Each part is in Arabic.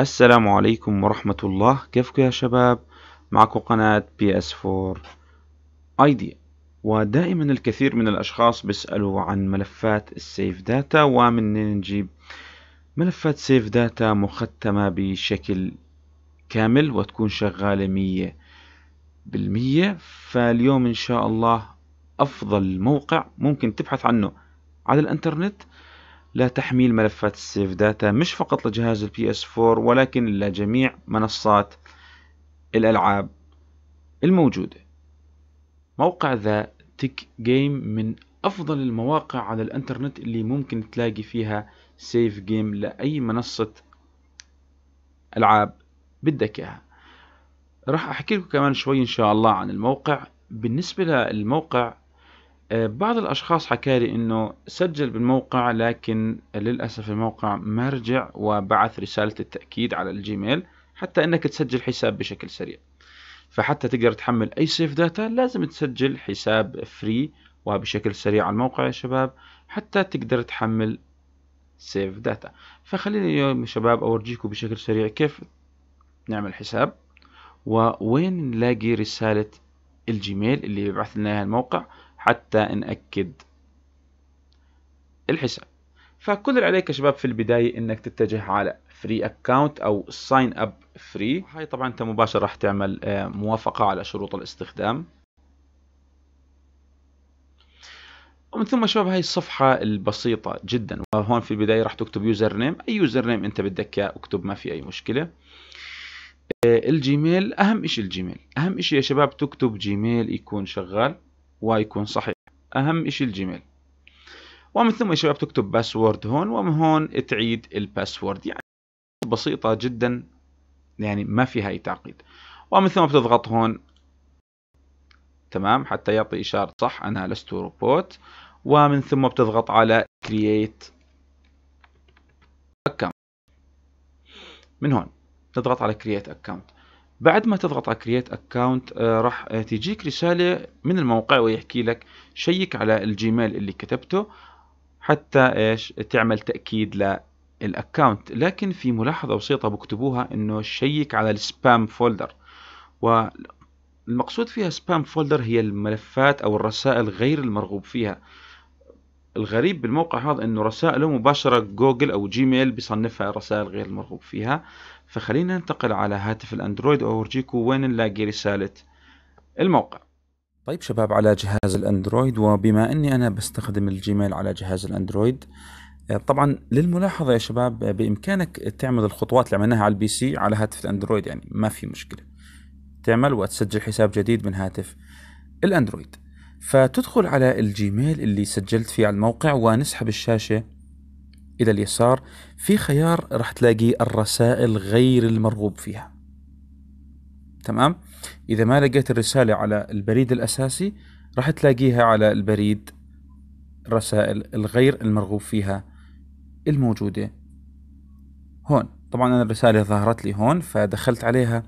السلام عليكم ورحمة الله كيفكم يا شباب معكم قناة ps 4 ايديا ودائما الكثير من الاشخاص بيسألوا عن ملفات السيف داتا ومنين نجيب ملفات سيف داتا مختمة بشكل كامل وتكون شغالة مية بالمية فاليوم ان شاء الله افضل موقع ممكن تبحث عنه على الانترنت لتحميل ملفات السيف داتا مش فقط لجهاز البي اس 4 ولكن لجميع منصات الألعاب الموجودة موقع ذا تيك جيم من أفضل المواقع على الإنترنت اللي ممكن تلاقي فيها سيف جيم لأي منصة ألعاب بدك إياها راح أحكي لكم كمان شوي إن شاء الله عن الموقع بالنسبة للموقع آه، بعض الأشخاص حكالي إنه سجل بالموقع لكن للأسف الموقع ما رجع وبعث رسالة التأكيد على الجيميل حتى إنك تسجل حساب بشكل سريع فحتى تقدر تحمل أي سيف داتا لازم تسجل حساب فري وبشكل سريع على الموقع يا شباب حتى تقدر تحمل سيف داتا فخليني اليوم يا شباب أورجيكم بشكل سريع كيف نعمل حساب ووين نلاقي رسالة الجيميل اللي بيبعث لنا اياها الموقع حتى نأكد الحساب فكل اللي عليك يا شباب في البداية انك تتجه على فري اكاونت او ساين اب فري هاي طبعا انت مباشرة راح تعمل آه، موافقة على شروط الاستخدام ومن ثم شباب هاي الصفحة البسيطة جدا وهون في البداية راح تكتب يوزر نيم اي يوزر نيم انت بدك اياه اكتب ما في اي مشكلة آه، الجيميل اهم اشي الجيميل اهم اشي يا شباب تكتب جيميل يكون شغال ويكون صحيح اهم اشي الجيميل ومن ثم يا شباب تكتب باسورد هون ومن هون تعيد الباسورد يعني بسيطة جدا يعني ما فيها اي تعقيد ومن ثم بتضغط هون تمام حتى يعطي اشارة صح انا لست روبوت ومن ثم بتضغط على create account من هون نضغط على create account بعد ما تضغط على كرييت اكونت آه، راح آه، تجيك رسالة من الموقع ويحكي لك شيك على الجيميل اللي كتبته حتى ايش تعمل تأكيد للاكونت لكن في ملاحظة بسيطة بكتبوها انه شيك على السبام فولدر والمقصود فيها سبام فولدر هي الملفات او الرسائل غير المرغوب فيها الغريب بالموقع هذا انه رسائله مباشرة جوجل او جيميل بصنفها رسائل غير المرغوب فيها فخلينا ننتقل على هاتف الاندرويد واورجيكم وين نلاقي رسالة الموقع طيب شباب على جهاز الاندرويد وبما اني انا بستخدم الجيميل على جهاز الاندرويد آه، طبعا للملاحظه يا شباب آه، بامكانك تعمل الخطوات اللي عملناها على البي سي على هاتف الاندرويد يعني ما في مشكله تعمل وتسجل حساب جديد من هاتف الاندرويد فتدخل على الجيميل اللي سجلت فيه على الموقع ونسحب الشاشه الى اليسار في خيار راح تلاقي الرسائل غير المرغوب فيها تمام اذا ما لقيت الرساله على البريد الاساسي راح تلاقيها على البريد الرسائل الغير المرغوب فيها الموجوده هون طبعا انا الرساله ظهرت لي هون فدخلت عليها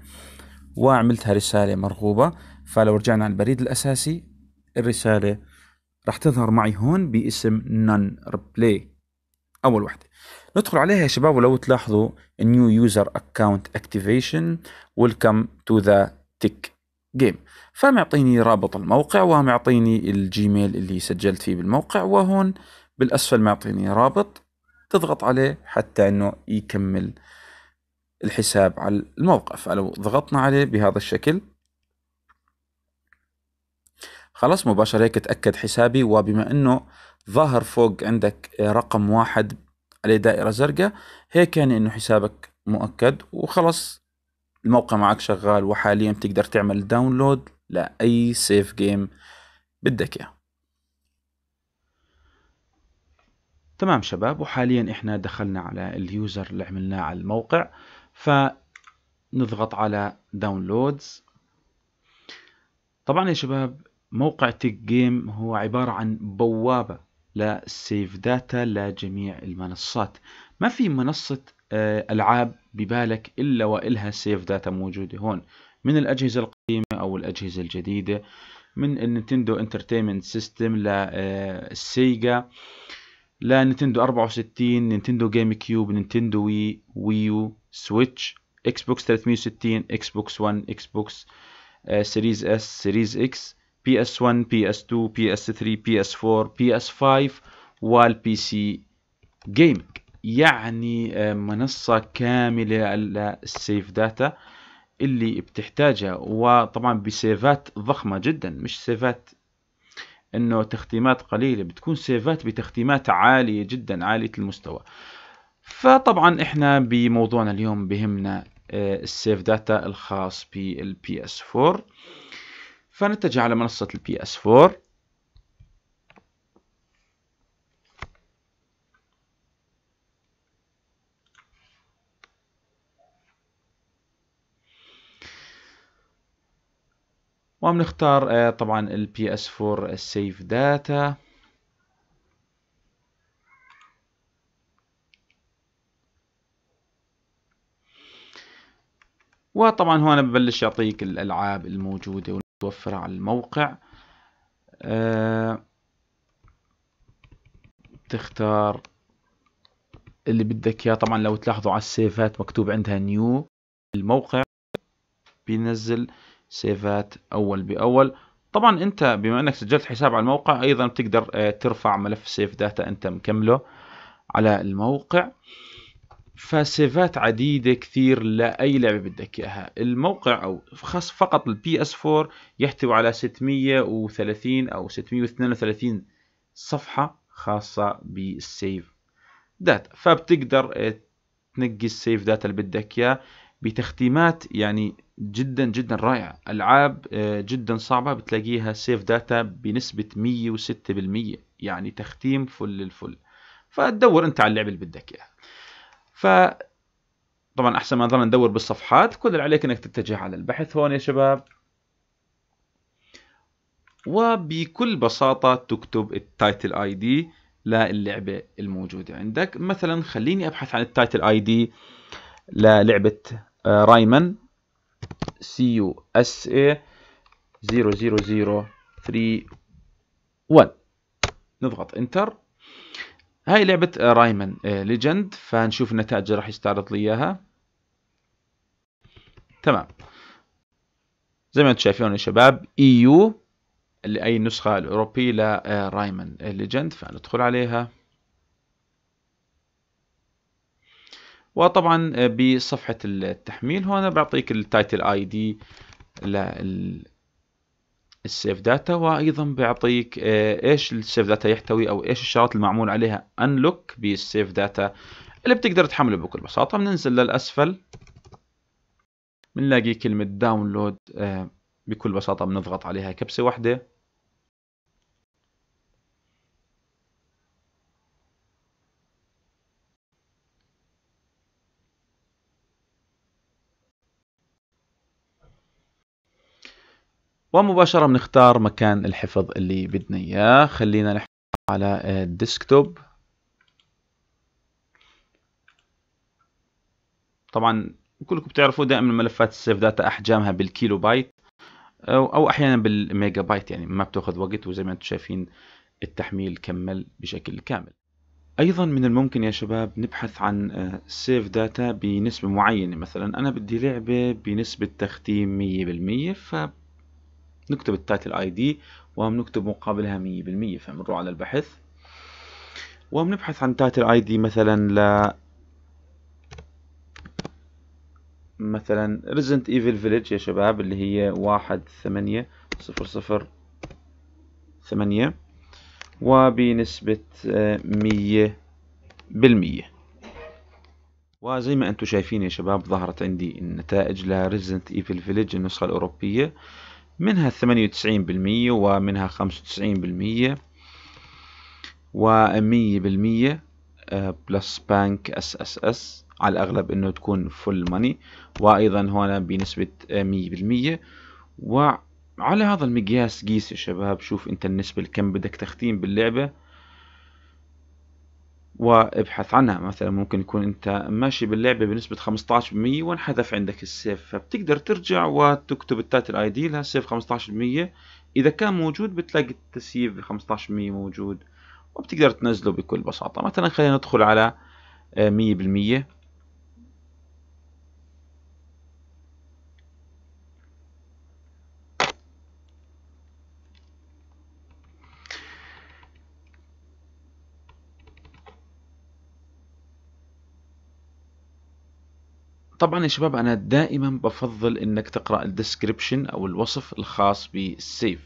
وعملتها رساله مرغوبه فلو رجعنا على البريد الاساسي الرساله راح تظهر معي هون باسم non replay اول وحده ندخل عليها يا شباب ولو تلاحظوا نيو يوزر اكونت اكتيفيشن ويلكم تو ذا تيك جيم فمعطيني رابط الموقع ومعطيني الجيميل اللي سجلت فيه بالموقع وهون بالاسفل معطيني رابط تضغط عليه حتى انه يكمل الحساب على الموقع فلو ضغطنا عليه بهذا الشكل خلاص مباشرة هيك تأكد حسابي وبما انه ظاهر فوق عندك رقم واحد عليه دائرة زرقاء هيك يعني انه حسابك مؤكد وخلاص الموقع معك شغال وحاليا بتقدر تعمل داونلود لأي سيف جيم بدك اياه تمام شباب وحاليا احنا دخلنا على اليوزر اللي عملناه على الموقع فنضغط على داونلودز طبعا يا شباب موقع تيك جيم هو عبارة عن بوابة لسيف داتا لجميع المنصات ما في منصة آه، ألعاب ببالك إلا وإلها سيف داتا موجودة هون من الأجهزة القديمة أو الأجهزة الجديدة من النينتندو انترتينمنت سيستم للسيجا لنينتندو 64 نينتندو جيم كيوب نينتندو وي ويو سويتش اكس بوكس 360 اكس بوكس 1 اكس بوكس سيريز اس سيريز اكس PS1 PS2 PS3 PS4 PS5 والبي سي جيمنج يعني آه، منصة كاملة للسيف داتا اللي بتحتاجها وطبعا بسيفات ضخمة جدا مش سيفات انه تختيمات قليلة بتكون سيفات بتختيمات عالية جدا عالية المستوى فطبعا احنا بموضوعنا اليوم بهمنا السيف آه، داتا الخاص بالبي اس 4 فنتجه على منصة الـ ps 4 وبنختار آه، طبعا الـ ps 4 Save Data وطبعا هون ببلش يعطيك الالعاب الموجوده توفر على الموقع آه، تختار اللي بدك اياه طبعا لو تلاحظوا على السيفات مكتوب عندها نيو الموقع بينزل سيفات اول باول طبعا انت بما انك سجلت حساب على الموقع ايضا بتقدر آه، ترفع ملف سيف داتا انت مكمله على الموقع فسيفات عديدة كثير لأي لعبة بدك إياها الموقع أو خاص فقط البي اس 4 يحتوي على 630 أو 632 صفحة خاصة بالسيف داتا فبتقدر آه، تنقي السيف داتا اللي بدك إياه بتختيمات يعني جدا جدا رائعة ألعاب آه، جدا صعبة بتلاقيها سيف داتا بنسبة 106% يعني تختيم فل الفل فتدور أنت على اللعبة اللي بدك إياها ف طبعا احسن ما نظل ندور بالصفحات كل اللي عليك انك تتجه على البحث هون يا شباب وبكل بساطة تكتب التايتل اي دي للعبة الموجودة عندك مثلا خليني ابحث عن التايتل اي دي للعبة رايمان سي يو اس اي 0003 1 نضغط انتر هاي لعبة رايمان ليجند إيه، فنشوف النتائج اللي راح يستعرض لي اياها تمام زي ما انتم شايفين يا شباب e اي يو اللي اي النسخة الاوروبية لرايمان آه، ليجند إيه، فندخل عليها وطبعا آه، بصفحة التحميل هون بعطيك التايتل اي دي لل السيف داتا وايضا بيعطيك آه، ايش السيف داتا يحتوي او ايش الشغلات المعمول عليها انلوك بالسيف داتا اللي بتقدر تحمله بكل بساطه بننزل للاسفل بنلاقي كلمه داونلود آه، بكل بساطه بنضغط عليها كبسه واحده ومباشرة بنختار مكان الحفظ اللي بدنا إياه خلينا نحفظ على الديسكتوب آه، طبعا كلكم بتعرفوا دائما ملفات السيف داتا أحجامها بالكيلو بايت أو أحيانا بالميجا بايت يعني ما بتاخذ وقت وزي ما انتم شايفين التحميل كمل بشكل كامل ايضا من الممكن يا شباب نبحث عن آه، سيف داتا بنسبة معينة مثلا انا بدي لعبة بنسبة تختيم 100% ف نكتب التايتل اي دي وبنكتب مقابلها 100% فبنروح على البحث وبنبحث عن تايتل اي دي مثلا ل مثلا ريزنت ايفل فيليج يا شباب اللي هي 18008 وبنسبة 100% وزي ما انتم شايفين يا شباب ظهرت عندي النتائج لريزنت ايفل فيليج النسخة الأوروبية منها 98% ومنها 95% و100% بلس بانك اس اس اس على الأغلب أنه تكون فل ماني وأيضا هنا بنسبة 100% آه، وعلى هذا المقياس قيس يا شباب شوف أنت النسبة الكم كم بدك تختيم باللعبة وابحث عنها مثلا ممكن يكون انت ماشي باللعبة بنسبة 15% وانحذف عندك السيف فبتقدر ترجع وتكتب التايتل اي دي لها سيف 15% اذا كان موجود بتلاقي التسييف 15% موجود وبتقدر تنزله بكل بساطة مثلا خلينا ندخل على 100% طبعا يا شباب انا دائما بفضل انك تقرا الديسكريبشن او الوصف الخاص بالسيف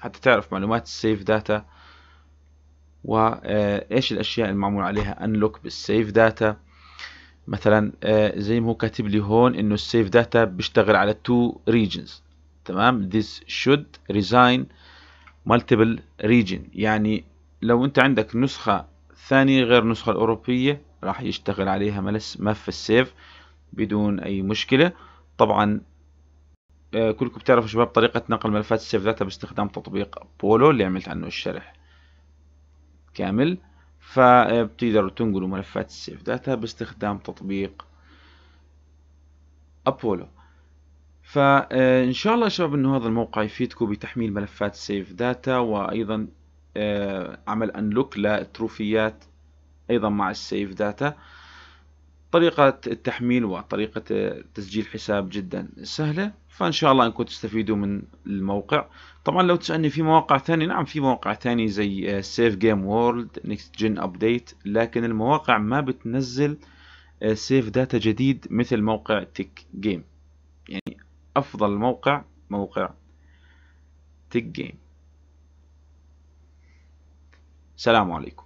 حتى تعرف معلومات السيف داتا وايش آه، الاشياء المعمول عليها انلوك بالسيف داتا مثلا آه، زي ما هو كاتب لي هون انه السيف داتا بيشتغل على تو ريجنز تمام this should resign multiple region يعني لو انت عندك نسخة ثانية غير النسخة الأوروبية راح يشتغل عليها ملف السيف بدون أي مشكلة طبعا آه، كلكم بتعرفوا شباب طريقة نقل ملفات السيف داتا باستخدام تطبيق بولو اللي عملت عنه الشرح كامل فبتقدروا تنقلوا ملفات السيف داتا باستخدام تطبيق أبولو فإن آه، شاء الله يا شباب إنه هذا الموقع يفيدكم بتحميل ملفات السيف داتا وأيضا آه، عمل أنلوك للتروفيات أيضا مع السيف داتا طريقة التحميل وطريقة تسجيل حساب جدا سهلة فإن شاء الله أنكم تستفيدوا من الموقع طبعا لو تسألني في مواقع ثانية نعم في مواقع ثانية زي سيف جيم وورلد نيكست جن أبديت لكن المواقع ما بتنزل سيف آه، داتا جديد مثل موقع تك جيم يعني أفضل موقع موقع تك جيم سلام عليكم